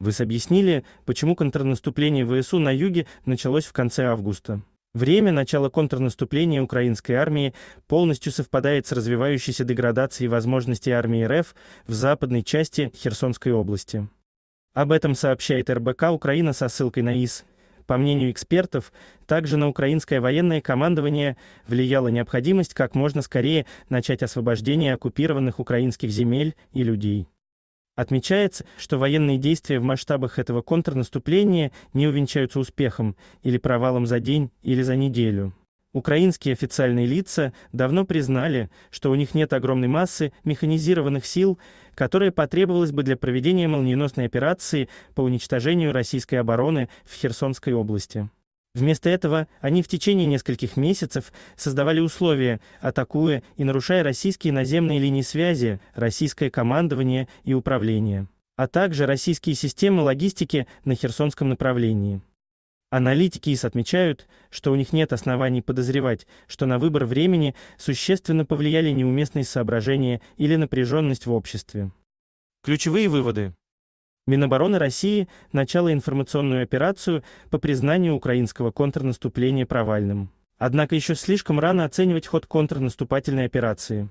Вы объяснили, почему контрнаступление ВСУ на юге началось в конце августа. Время начала контрнаступления украинской армии полностью совпадает с развивающейся деградацией возможностей армии РФ в западной части Херсонской области. Об этом сообщает РБК Украина со ссылкой на ИС. По мнению экспертов, также на украинское военное командование влияла необходимость как можно скорее начать освобождение оккупированных украинских земель и людей. Отмечается, что военные действия в масштабах этого контрнаступления не увенчаются успехом или провалом за день или за неделю. Украинские официальные лица давно признали, что у них нет огромной массы механизированных сил, которая потребовалась бы для проведения молниеносной операции по уничтожению российской обороны в Херсонской области. Вместо этого они в течение нескольких месяцев создавали условия, атакуя и нарушая российские наземные линии связи, российское командование и управление, а также российские системы логистики на Херсонском направлении. Аналитики ИС отмечают, что у них нет оснований подозревать, что на выбор времени существенно повлияли неуместные соображения или напряженность в обществе. Ключевые выводы Минобороны России начала информационную операцию по признанию украинского контрнаступления провальным. Однако еще слишком рано оценивать ход контрнаступательной операции.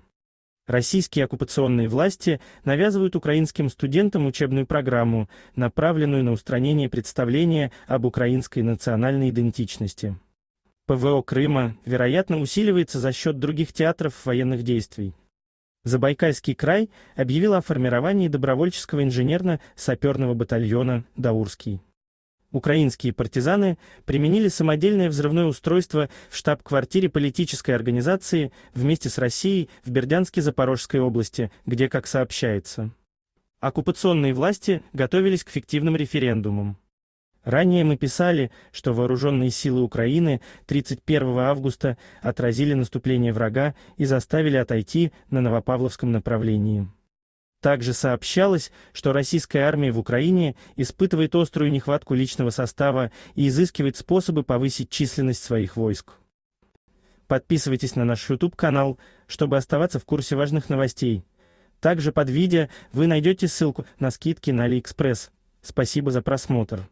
Российские оккупационные власти навязывают украинским студентам учебную программу, направленную на устранение представления об украинской национальной идентичности. ПВО Крыма, вероятно, усиливается за счет других театров военных действий. Забайкальский край объявил о формировании добровольческого инженерно-саперного батальона «Даурский». Украинские партизаны применили самодельное взрывное устройство в штаб-квартире политической организации вместе с Россией в Бердянске Запорожской области, где, как сообщается, оккупационные власти готовились к фиктивным референдумам. Ранее мы писали, что вооруженные силы Украины 31 августа отразили наступление врага и заставили отойти на Новопавловском направлении. Также сообщалось, что российская армия в Украине испытывает острую нехватку личного состава и изыскивает способы повысить численность своих войск. Подписывайтесь на наш YouTube-канал, чтобы оставаться в курсе важных новостей. Также под видео вы найдете ссылку на скидки на AliExpress. Спасибо за просмотр.